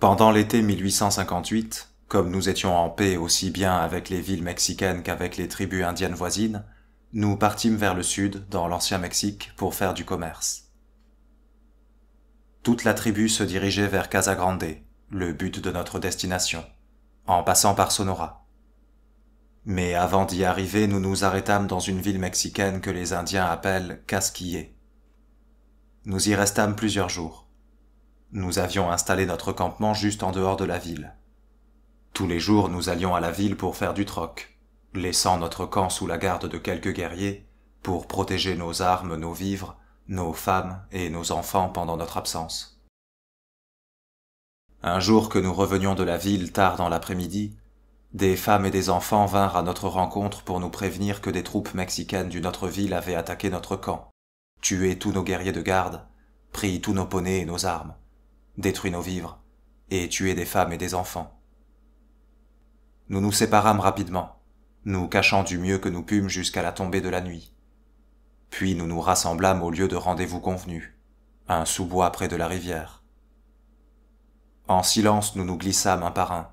Pendant l'été 1858, comme nous étions en paix aussi bien avec les villes mexicaines qu'avec les tribus indiennes voisines, nous partîmes vers le sud, dans l'ancien Mexique, pour faire du commerce. Toute la tribu se dirigeait vers Casa Grande, le but de notre destination, en passant par Sonora. Mais avant d'y arriver, nous nous arrêtâmes dans une ville mexicaine que les Indiens appellent Casquillé. Nous y restâmes plusieurs jours. Nous avions installé notre campement juste en dehors de la ville. Tous les jours, nous allions à la ville pour faire du troc, laissant notre camp sous la garde de quelques guerriers pour protéger nos armes, nos vivres, nos femmes et nos enfants pendant notre absence. Un jour que nous revenions de la ville tard dans l'après-midi, des femmes et des enfants vinrent à notre rencontre pour nous prévenir que des troupes mexicaines d'une autre ville avaient attaqué notre camp, tué tous nos guerriers de garde, pris tous nos poneys et nos armes, détruit nos vivres et tuer des femmes et des enfants. Nous nous séparâmes rapidement, nous cachant du mieux que nous pûmes jusqu'à la tombée de la nuit. Puis nous nous rassemblâmes au lieu de rendez-vous convenu, un sous-bois près de la rivière. En silence, nous nous glissâmes un par un.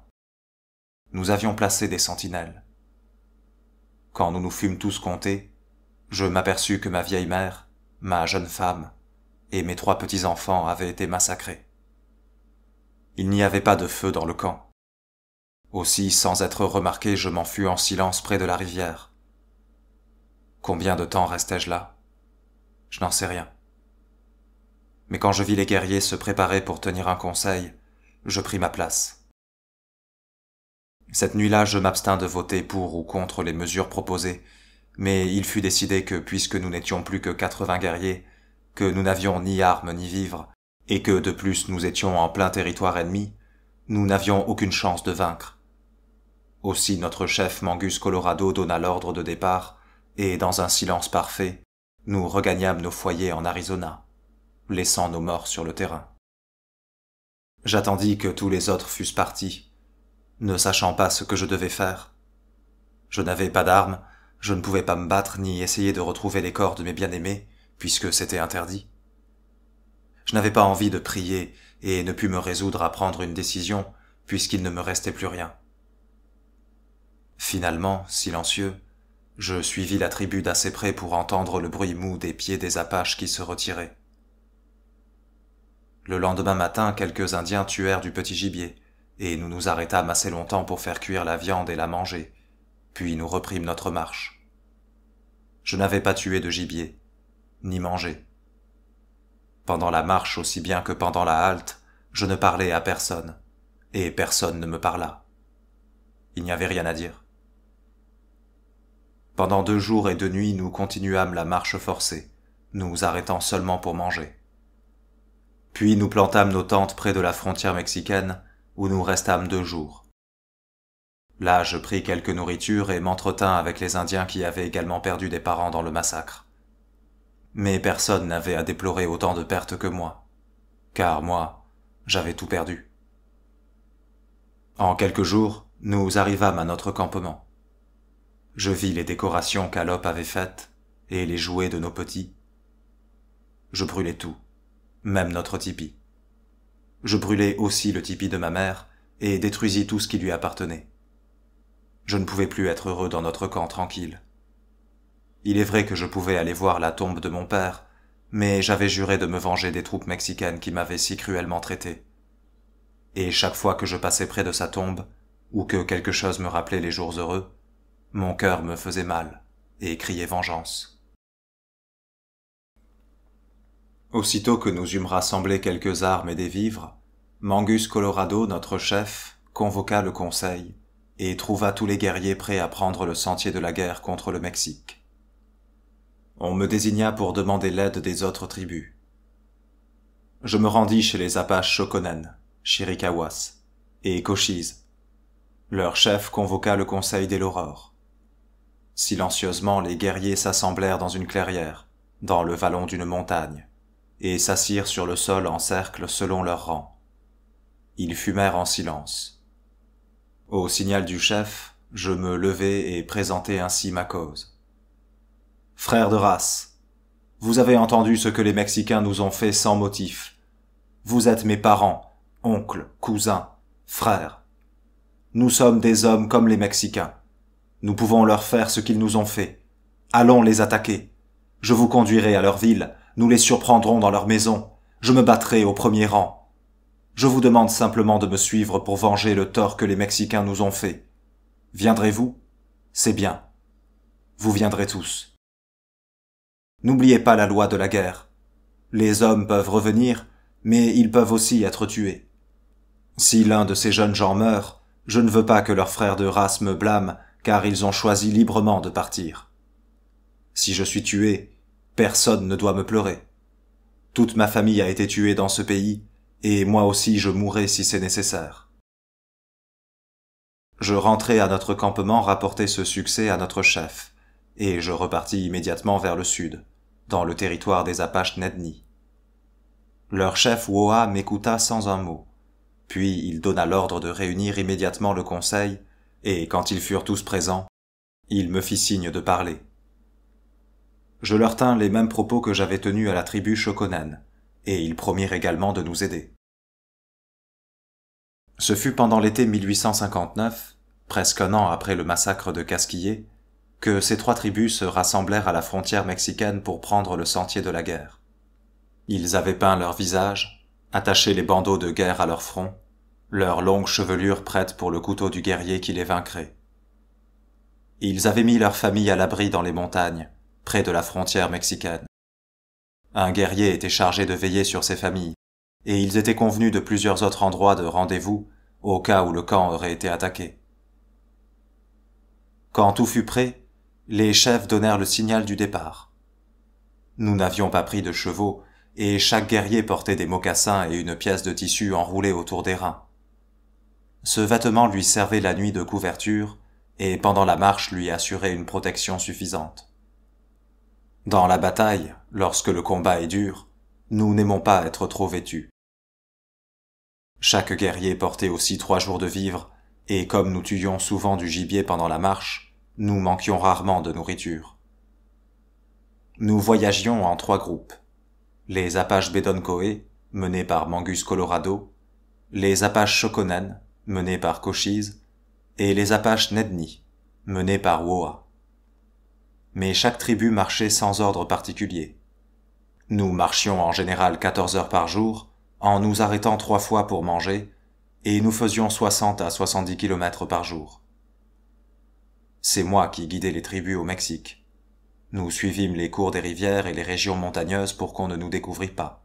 Nous avions placé des sentinelles. Quand nous nous fûmes tous comptés, je m'aperçus que ma vieille mère, ma jeune femme et mes trois petits-enfants avaient été massacrés. Il n'y avait pas de feu dans le camp. Aussi, sans être remarqué, je m'en fus en silence près de la rivière. Combien de temps restais-je là Je n'en sais rien. Mais quand je vis les guerriers se préparer pour tenir un conseil, je pris ma place. Cette nuit-là, je m'abstins de voter pour ou contre les mesures proposées, mais il fut décidé que puisque nous n'étions plus que 80 guerriers, que nous n'avions ni armes ni vivres, et que de plus nous étions en plein territoire ennemi, nous n'avions aucune chance de vaincre. Aussi notre chef Mangus Colorado donna l'ordre de départ, et dans un silence parfait, nous regagnâmes nos foyers en Arizona, laissant nos morts sur le terrain. J'attendis que tous les autres fussent partis, ne sachant pas ce que je devais faire. Je n'avais pas d'armes, je ne pouvais pas me battre ni essayer de retrouver les corps de mes bien-aimés, puisque c'était interdit. Je n'avais pas envie de prier et ne pus me résoudre à prendre une décision puisqu'il ne me restait plus rien. Finalement, silencieux, je suivis la tribu d'assez près pour entendre le bruit mou des pieds des Apaches qui se retiraient. Le lendemain matin, quelques Indiens tuèrent du petit gibier, et nous nous arrêtâmes assez longtemps pour faire cuire la viande et la manger, puis nous reprîmes notre marche. Je n'avais pas tué de gibier, ni mangé. Pendant la marche aussi bien que pendant la halte, je ne parlais à personne, et personne ne me parla. Il n'y avait rien à dire. Pendant deux jours et deux nuits, nous continuâmes la marche forcée, nous arrêtant seulement pour manger. Puis nous plantâmes nos tentes près de la frontière mexicaine, où nous restâmes deux jours. Là, je pris quelques nourriture et m'entretins avec les Indiens qui avaient également perdu des parents dans le massacre mais personne n'avait à déplorer autant de pertes que moi, car moi, j'avais tout perdu. En quelques jours, nous arrivâmes à notre campement. Je vis les décorations qu'Alop avait faites et les jouets de nos petits. Je brûlais tout, même notre tipi. Je brûlai aussi le tipi de ma mère et détruisis tout ce qui lui appartenait. Je ne pouvais plus être heureux dans notre camp tranquille. Il est vrai que je pouvais aller voir la tombe de mon père, mais j'avais juré de me venger des troupes mexicaines qui m'avaient si cruellement traité. Et chaque fois que je passais près de sa tombe, ou que quelque chose me rappelait les jours heureux, mon cœur me faisait mal et criait vengeance. Aussitôt que nous eûmes rassemblé quelques armes et des vivres, Mangus Colorado, notre chef, convoqua le conseil et trouva tous les guerriers prêts à prendre le sentier de la guerre contre le Mexique. On me désigna pour demander l'aide des autres tribus. Je me rendis chez les Apaches Shokonen, Shirikawas et Cochise. Leur chef convoqua le conseil dès l'aurore. Silencieusement, les guerriers s'assemblèrent dans une clairière, dans le vallon d'une montagne, et s'assirent sur le sol en cercle selon leur rang. Ils fumèrent en silence. Au signal du chef, je me levai et présentai ainsi ma cause. Frères de race, vous avez entendu ce que les Mexicains nous ont fait sans motif. Vous êtes mes parents, oncles, cousins, frères. Nous sommes des hommes comme les Mexicains. Nous pouvons leur faire ce qu'ils nous ont fait. Allons les attaquer. Je vous conduirai à leur ville, nous les surprendrons dans leur maison, je me battrai au premier rang. Je vous demande simplement de me suivre pour venger le tort que les Mexicains nous ont fait. Viendrez-vous C'est bien. Vous viendrez tous. N'oubliez pas la loi de la guerre. Les hommes peuvent revenir, mais ils peuvent aussi être tués. Si l'un de ces jeunes gens meurt, je ne veux pas que leurs frères de race me blâment, car ils ont choisi librement de partir. Si je suis tué, personne ne doit me pleurer. Toute ma famille a été tuée dans ce pays, et moi aussi je mourrai si c'est nécessaire. Je rentrai à notre campement rapporter ce succès à notre chef et je repartis immédiatement vers le sud, dans le territoire des Apaches Nedni. Leur chef Woa m'écouta sans un mot, puis il donna l'ordre de réunir immédiatement le conseil, et quand ils furent tous présents, il me fit signe de parler. Je leur tins les mêmes propos que j'avais tenus à la tribu Shokonen, et ils promirent également de nous aider. Ce fut pendant l'été 1859, presque un an après le massacre de Casquillé, que ces trois tribus se rassemblèrent à la frontière mexicaine pour prendre le sentier de la guerre. Ils avaient peint leurs visages, attaché les bandeaux de guerre à leur front, leurs longues chevelures prêtes pour le couteau du guerrier qui les vaincrait. Ils avaient mis leurs familles à l'abri dans les montagnes, près de la frontière mexicaine. Un guerrier était chargé de veiller sur ces familles, et ils étaient convenus de plusieurs autres endroits de rendez-vous au cas où le camp aurait été attaqué. Quand tout fut prêt, les chefs donnèrent le signal du départ. Nous n'avions pas pris de chevaux, et chaque guerrier portait des mocassins et une pièce de tissu enroulée autour des reins. Ce vêtement lui servait la nuit de couverture, et pendant la marche lui assurait une protection suffisante. Dans la bataille, lorsque le combat est dur, nous n'aimons pas être trop vêtus. Chaque guerrier portait aussi trois jours de vivres, et comme nous tuions souvent du gibier pendant la marche, nous manquions rarement de nourriture. Nous voyagions en trois groupes. Les Apaches Bedonkoe, menés par Mangus Colorado, les Apaches Shokonan, menés par Cochise, et les Apaches Nedni, menés par Woa. Mais chaque tribu marchait sans ordre particulier. Nous marchions en général 14 heures par jour, en nous arrêtant trois fois pour manger, et nous faisions 60 à 70 kilomètres par jour. C'est moi qui guidais les tribus au Mexique. Nous suivîmes les cours des rivières et les régions montagneuses pour qu'on ne nous découvrit pas.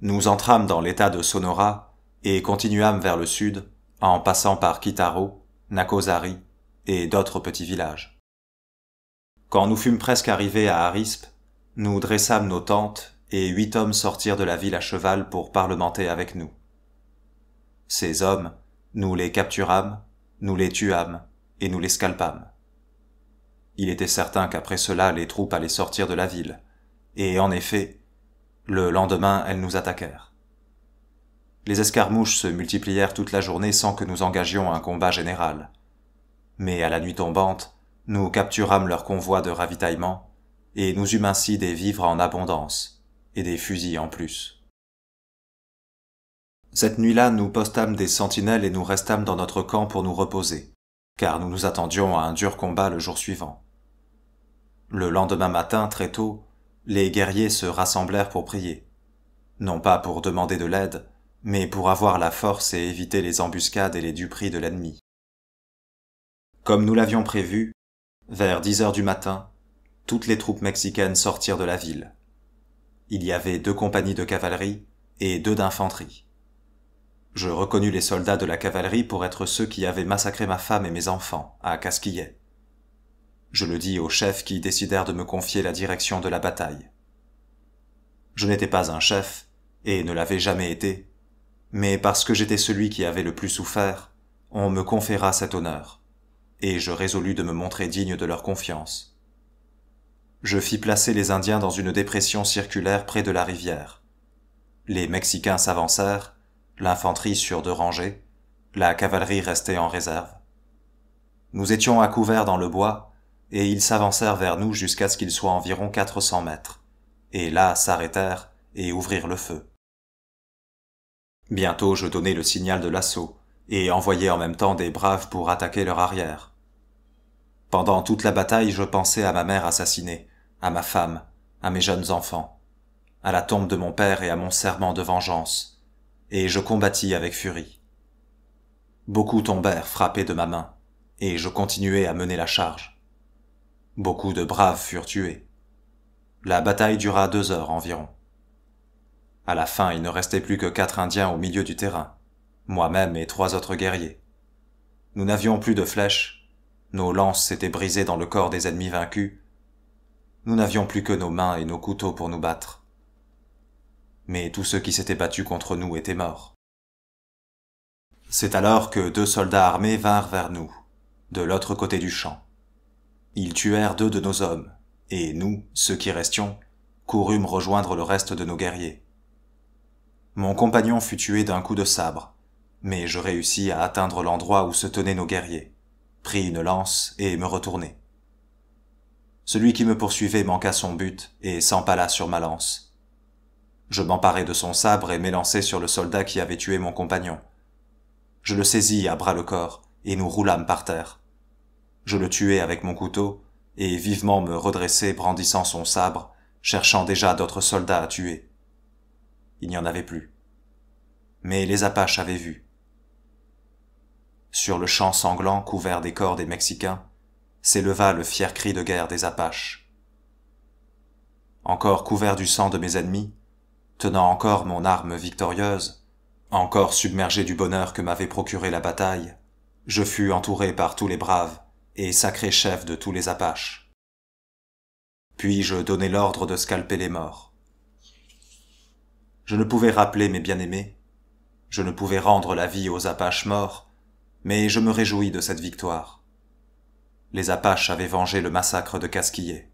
Nous entrâmes dans l'état de Sonora et continuâmes vers le sud en passant par Kitaro, Nakozari et d'autres petits villages. Quand nous fûmes presque arrivés à Arispe, nous dressâmes nos tentes et huit hommes sortirent de la ville à cheval pour parlementer avec nous. Ces hommes, nous les capturâmes, nous les tuâmes, et nous les scalpâmes. Il était certain qu'après cela les troupes allaient sortir de la ville, et en effet, le lendemain elles nous attaquèrent. Les escarmouches se multiplièrent toute la journée sans que nous engagions un combat général. Mais à la nuit tombante, nous capturâmes leur convoi de ravitaillement, et nous eûmes ainsi des vivres en abondance, et des fusils en plus. Cette nuit-là, nous postâmes des sentinelles et nous restâmes dans notre camp pour nous reposer car nous nous attendions à un dur combat le jour suivant. Le lendemain matin, très tôt, les guerriers se rassemblèrent pour prier, non pas pour demander de l'aide, mais pour avoir la force et éviter les embuscades et les duperies de l'ennemi. Comme nous l'avions prévu, vers dix heures du matin, toutes les troupes mexicaines sortirent de la ville. Il y avait deux compagnies de cavalerie et deux d'infanterie. Je reconnus les soldats de la cavalerie pour être ceux qui avaient massacré ma femme et mes enfants, à Casquillet. Je le dis aux chefs qui décidèrent de me confier la direction de la bataille. Je n'étais pas un chef, et ne l'avais jamais été, mais parce que j'étais celui qui avait le plus souffert, on me conféra cet honneur, et je résolus de me montrer digne de leur confiance. Je fis placer les Indiens dans une dépression circulaire près de la rivière. Les Mexicains s'avancèrent, l'infanterie sur deux rangées, la cavalerie restait en réserve. Nous étions à couvert dans le bois, et ils s'avancèrent vers nous jusqu'à ce qu'ils soient environ quatre cents mètres, et là s'arrêtèrent et ouvrirent le feu. Bientôt je donnai le signal de l'assaut, et envoyai en même temps des braves pour attaquer leur arrière. Pendant toute la bataille je pensais à ma mère assassinée, à ma femme, à mes jeunes enfants, à la tombe de mon père et à mon serment de vengeance, et je combattis avec furie. Beaucoup tombèrent frappés de ma main, et je continuai à mener la charge. Beaucoup de braves furent tués. La bataille dura deux heures environ. À la fin, il ne restait plus que quatre Indiens au milieu du terrain, moi-même et trois autres guerriers. Nous n'avions plus de flèches, nos lances s'étaient brisées dans le corps des ennemis vaincus, nous n'avions plus que nos mains et nos couteaux pour nous battre mais tous ceux qui s'étaient battus contre nous étaient morts. C'est alors que deux soldats armés vinrent vers nous, de l'autre côté du champ. Ils tuèrent deux de nos hommes, et nous, ceux qui restions, courûmes rejoindre le reste de nos guerriers. Mon compagnon fut tué d'un coup de sabre, mais je réussis à atteindre l'endroit où se tenaient nos guerriers, pris une lance et me retournai. Celui qui me poursuivait manqua son but et s'empala sur ma lance, je m'emparai de son sabre et m'élançai sur le soldat qui avait tué mon compagnon. Je le saisis à bras le corps, et nous roulâmes par terre. Je le tuai avec mon couteau, et vivement me redressai brandissant son sabre, cherchant déjà d'autres soldats à tuer. Il n'y en avait plus. Mais les Apaches avaient vu. Sur le champ sanglant couvert des corps des Mexicains, s'éleva le fier cri de guerre des Apaches. Encore couvert du sang de mes ennemis, tenant encore mon arme victorieuse, encore submergé du bonheur que m'avait procuré la bataille, je fus entouré par tous les braves et sacré chef de tous les Apaches. Puis je donnai l'ordre de scalper les morts. Je ne pouvais rappeler mes bien-aimés, je ne pouvais rendre la vie aux Apaches morts, mais je me réjouis de cette victoire. Les Apaches avaient vengé le massacre de Casquillet.